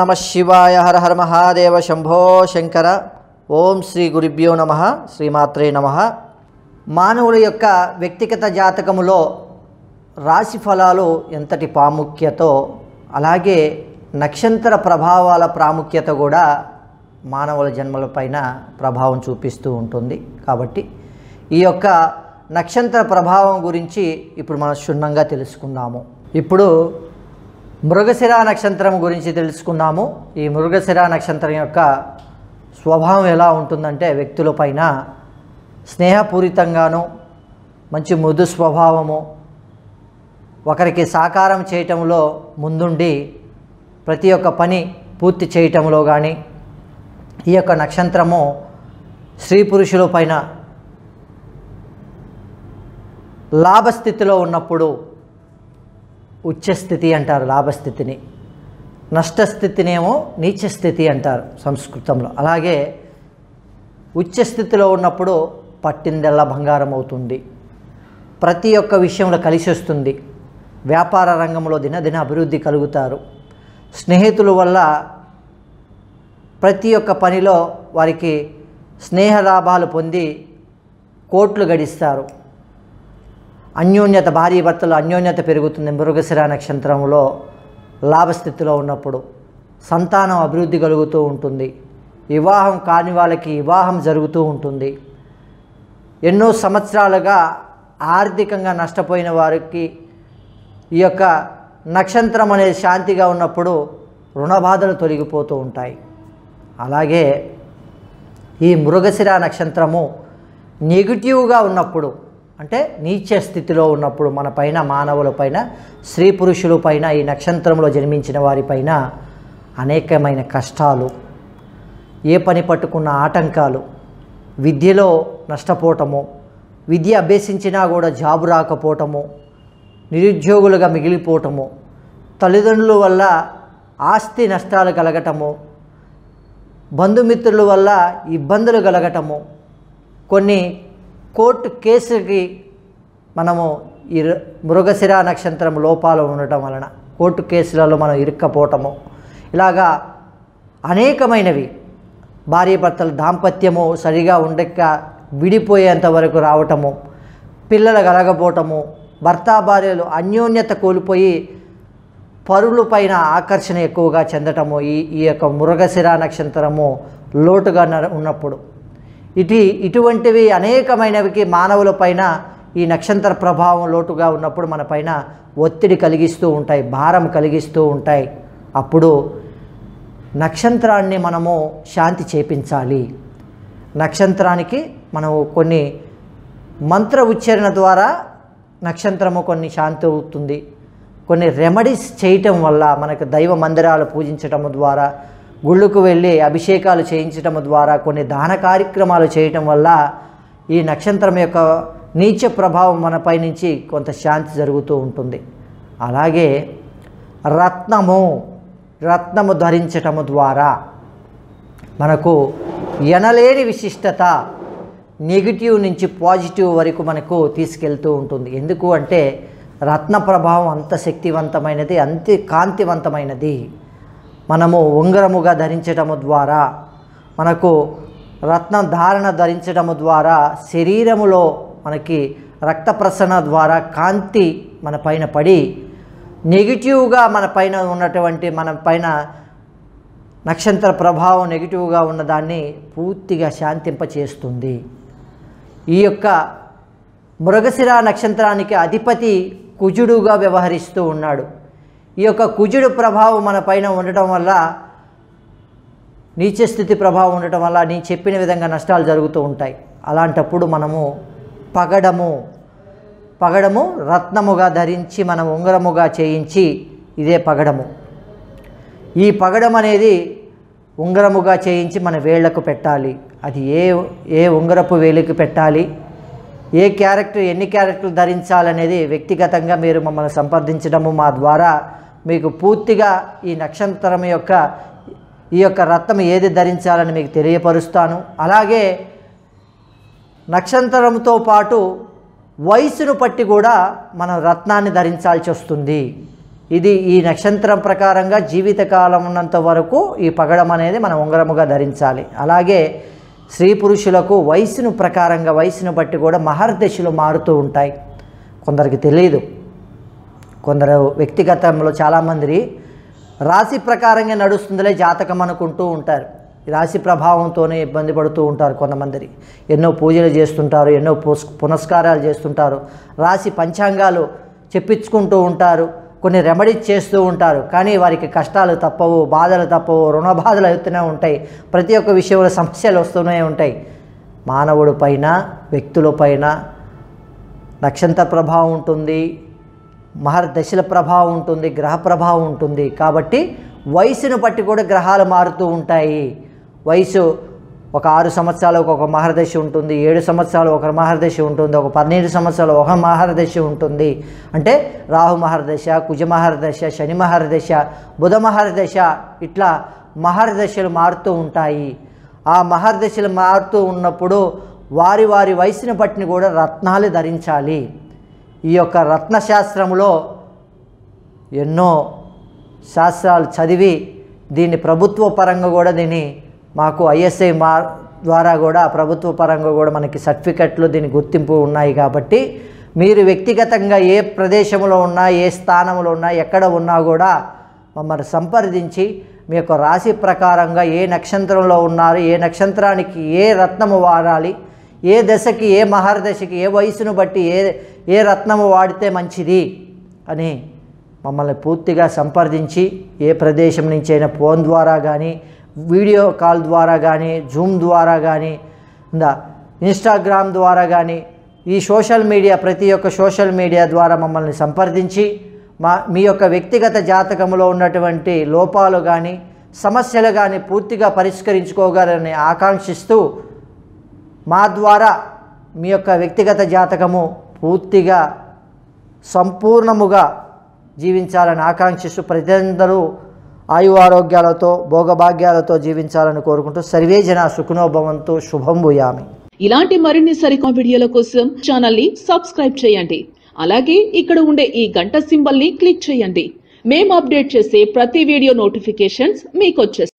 నమ శివాయ హర హర మహాదేవ శంభో శంకర ఓం శ్రీ గురుభ్యో నమ శ్రీమాత్రే నమ మానవుల యొక్క వ్యక్తిగత జాతకములో రాశి ఫలాలు ఎంతటి ప్రాముఖ్యతో అలాగే నక్షత్ర ప్రభావాల ప్రాముఖ్యత కూడా మానవుల జన్మలపైన ప్రభావం చూపిస్తూ ఉంటుంది కాబట్టి ఈ యొక్క నక్షత్ర ప్రభావం గురించి ఇప్పుడు మనం క్షుణ్ణంగా తెలుసుకుందాము ఇప్పుడు మృగశిర నక్షత్రం గురించి తెలుసుకున్నాము ఈ మృగశిర నక్షత్రం యొక్క స్వభావం ఎలా ఉంటుందంటే వ్యక్తులపైన స్నేహపూరితంగాను మంచి మృదు స్వభావము ఒకరికి సాకారం చేయటంలో ముందుండి ప్రతి ఒక్క పని పూర్తి చేయటంలో కానీ ఈ యొక్క నక్షత్రము స్త్రీ పురుషుల పైన లాభస్థితిలో ఉన్నప్పుడు ఉచ్చస్థితి అంటారు లాభస్థితిని నష్టస్థితినేమో నీచస్థితి అంటారు సంస్కృతంలో అలాగే ఉచ్చస్థితిలో ఉన్నప్పుడు పట్టిందెల్లా బంగారం అవుతుంది ప్రతి ఒక్క విషయంలో కలిసి వస్తుంది వ్యాపార రంగంలో దినదిన అభివృద్ధి కలుగుతారు స్నేహితుల వల్ల ప్రతి ఒక్క పనిలో వారికి స్నేహ లాభాలు పొంది కోట్లు గడిస్తారు అన్యోన్యత భారీ భర్తలు అన్యోన్యత పెరుగుతుంది మృగశిర నక్షత్రంలో లాభస్థితిలో ఉన్నప్పుడు సంతానం అభివృద్ధి కలుగుతూ ఉంటుంది వివాహం కాని వాళ్ళకి వివాహం జరుగుతూ ఉంటుంది ఎన్నో సంవత్సరాలుగా ఆర్థికంగా నష్టపోయిన వారికి ఈ యొక్క నక్షత్రం అనేది శాంతిగా ఉన్నప్పుడు రుణబాధలు తొలగిపోతూ ఉంటాయి అలాగే ఈ మృగశిర నక్షత్రము నెగిటివ్గా ఉన్నప్పుడు అంటే నీచ స్థితిలో ఉన్నప్పుడు మన పైన మానవులపైన స్త్రీ పురుషుల పైన ఈ నక్షత్రంలో జన్మించిన వారిపైన అనేకమైన కష్టాలు ఏ పని పట్టుకున్న ఆటంకాలు విద్యలో నష్టపోవటము విద్య అభ్యసించినా కూడా జాబు రాకపోవటము నిరుద్యోగులుగా మిగిలిపోవటము తల్లిదండ్రుల వల్ల ఆస్తి నష్టాలు కలగటము బంధుమిత్రుల వల్ల ఇబ్బందులు కలగటము కొన్ని కోర్టు కేసుకి మనము ఈ మృగశిర నక్షత్రం లోపాలు ఉండటం వలన కోర్టు కేసులలో మనం ఇరుక్కపోవటము ఇలాగా అనేకమైనవి భార్యభర్తలు దాంపత్యము సరిగా ఉండక విడిపోయేంత వరకు రావటము పిల్లలు కలగపోవటము భర్త భార్యలు అన్యోన్యత కోల్పోయి పరుల పైన ఆకర్షణ ఎక్కువగా చెందటము ఈ ఈ యొక్క మృగశిరా నక్షత్రము లోటుగా ఉన్నప్పుడు ఇటు ఇటువంటివి అనేకమైనవికి మానవులపైన ఈ నక్షత్ర ప్రభావం లోటుగా ఉన్నప్పుడు మన పైన ఒత్తిడి కలిగిస్తూ ఉంటాయి భారం కలిగిస్తూ ఉంటాయి అప్పుడు నక్షత్రాన్ని మనము శాంతి చేపించాలి నక్షత్రానికి మనము కొన్ని మంత్ర ఉచ్చారణ ద్వారా నక్షత్రము కొన్ని శాంతి అవుతుంది కొన్ని రెమెడీస్ చేయటం వల్ల మనకు దైవ మందిరాలు పూజించటము ద్వారా గుళ్ళకు వెళ్ళి అభిషేకాలు చేయించడం ద్వారా కొన్ని దాన కార్యక్రమాలు చేయటం వల్ల ఈ నక్షత్రం యొక్క నీచ ప్రభావం మనపై నుంచి కొంత శాంతి జరుగుతూ ఉంటుంది అలాగే రత్నము రత్నము ధరించటము ద్వారా మనకు ఎనలేని విశిష్టత నెగిటివ్ నుంచి పాజిటివ్ వరకు మనకు తీసుకెళ్తూ ఉంటుంది ఎందుకు అంటే రత్న ప్రభావం అంత శక్తివంతమైనది అంత కాంతివంతమైనది మనము ఉంగరముగా ధరించటము ద్వారా మనకు రత్న ధారణ ధరించడము ద్వారా శరీరములో మనకి రక్త ప్రసరణ ద్వారా కాంతి మన పైన పడి నెగిటివ్గా మన పైన ఉన్నటువంటి మన పైన నక్షత్ర ప్రభావం నెగిటివ్గా ఉన్నదాన్ని పూర్తిగా శాంతింపచేస్తుంది ఈ యొక్క మృగశిర నక్షత్రానికి అధిపతి కుజుడుగా వ్యవహరిస్తూ ఉన్నాడు ఈ యొక్క కుజుడు ప్రభావం మన పైన ఉండటం వల్ల నీచ స్థితి ప్రభావం ఉండటం వల్ల నేను చెప్పిన విధంగా నష్టాలు జరుగుతూ ఉంటాయి అలాంటప్పుడు మనము పగడము పగడము రత్నముగా ధరించి మనం ఉంగరముగా చేయించి ఇదే పగడము ఈ పగడం అనేది ఉంగరముగా చేయించి మన వేళ్లకు పెట్టాలి అది ఏ ఏ ఉంగరపు వేలికి పెట్టాలి ఏ క్యారెక్టర్ ఎన్ని క్యారెక్టర్లు ధరించాలనేది వ్యక్తిగతంగా మీరు మమ్మల్ని సంప్రదించడము మా ద్వారా మీకు పూర్తిగా ఈ నక్షత్రం యొక్క ఈ యొక్క రత్నం ఏది ధరించాలని మీకు తెలియపరుస్తాను అలాగే నక్షత్రంతో పాటు వయసును బట్టి కూడా మనం రత్నాన్ని ధరించాల్సి వస్తుంది ఇది ఈ నక్షత్రం ప్రకారంగా జీవితకాలం ఉన్నంత వరకు ఈ పగడం అనేది మనం ఉంగరముగా ధరించాలి అలాగే స్త్రీ పురుషులకు వయసును ప్రకారంగా వయసును బట్టి కూడా మహర్దశలు మారుతూ ఉంటాయి కొందరికి తెలియదు కొందరు వ్యక్తిగతంలో చాలామంది రాశి ప్రకారంగా నడుస్తుందిలే జాతకం అనుకుంటూ ఉంటారు రాశి ప్రభావంతోనే ఇబ్బంది పడుతూ ఉంటారు కొంతమంది ఎన్నో పూజలు చేస్తుంటారు ఎన్నో పునస్కారాలు చేస్తుంటారు రాశి పంచాంగాలు చెప్పించుకుంటూ ఉంటారు కొన్ని రెమెడీస్ చేస్తూ ఉంటారు కానీ వారికి కష్టాలు తప్పవు బాధలు తప్పవు రుణ బాధలు అవుతూనే ఉంటాయి ప్రతి ఒక్క విషయంలో సమస్యలు వస్తూనే ఉంటాయి మానవుడు పైన వ్యక్తులపైన నక్షత్ర ప్రభావం ఉంటుంది మహర్దశల ప్రభావం ఉంటుంది గ్రహ ప్రభావం ఉంటుంది కాబట్టి వయసును బట్టి కూడా గ్రహాలు మారుతూ ఉంటాయి వయసు ఒక ఆరు సంవత్సరాలకు ఒక మహర్దశి ఉంటుంది ఏడు సంవత్సరాలు ఒక మహర్దశి ఉంటుంది ఒక పన్నెండు సంవత్సరాలు ఒక మహర్దశి ఉంటుంది అంటే రాహు మహర్దశ కుజ మహర్దశ శని మహర్దశ బుధ మహర్దశ ఇట్లా మహర్దశలు మారుతూ ఉంటాయి ఆ మహర్దశలు మారుతూ ఉన్నప్పుడు వారి వారి వయసుని బట్టిని కూడా రత్నాలు ధరించాలి ఈ యొక్క రత్నశాస్త్రంలో ఎన్నో శాస్త్రాలు చదివి దీన్ని ప్రభుత్వ పరంగా కూడా దీన్ని మాకు ఐఎస్ఐ మా ద్వారా కూడా ప్రభుత్వ పరంగా కూడా మనకి సర్టిఫికెట్లు దీని గుర్తింపు ఉన్నాయి కాబట్టి మీరు వ్యక్తిగతంగా ఏ ప్రదేశంలో ఉన్నా ఏ స్థానంలో ఉన్నా ఎక్కడ ఉన్నా కూడా మమ్మల్ని సంప్రదించి మీ యొక్క రాశి ప్రకారంగా ఏ నక్షత్రంలో ఉన్నారు ఏ నక్షత్రానికి ఏ రత్నము వాడాలి ఏ దశకి ఏ మహారదశకి ఏ వయసును బట్టి ఏ ఏ రత్నము వాడితే మంచిది అని మమ్మల్ని పూర్తిగా సంప్రదించి ఏ ప్రదేశం నుంచి అయినా ఫోన్ ద్వారా కానీ వీడియో కాల్ ద్వారా కానీ జూమ్ ద్వారా కానీ ఇందా ఇన్స్టాగ్రామ్ ద్వారా కానీ ఈ సోషల్ మీడియా ప్రతి ఒక్క సోషల్ మీడియా ద్వారా మమ్మల్ని సంప్రదించి మా మీ యొక్క వ్యక్తిగత జాతకంలో ఉన్నటువంటి లోపాలు కానీ సమస్యలు కానీ పూర్తిగా పరిష్కరించుకోగలని ఆకాంక్షిస్తూ మా ద్వారా మీ యొక్క వ్యక్తిగత జాతకము పూర్తిగా సంపూర్ణముగా జీవించాలని ఆకాంక్షిస్తూ ప్రజలందరూ ఆయు ఆరోగ్యాలతో భోగభాగ్యాలతో జీవించాలని కోరుకుంటూ సర్వే జన సుఖనోభవంతో శుభం భూయామి ఇలాంటి మరిన్ని సరికొత్త వీడియోల కోసం ఛానల్ ని సబ్స్క్రైబ్ చేయండి అలాగే ఇక్కడ ఉండే ఈ గంట సింబల్ ని క్లిక్ చేయండి మేము అప్డేట్ చేసే ప్రతి వీడియో నోటిఫికేషన్స్ మీకు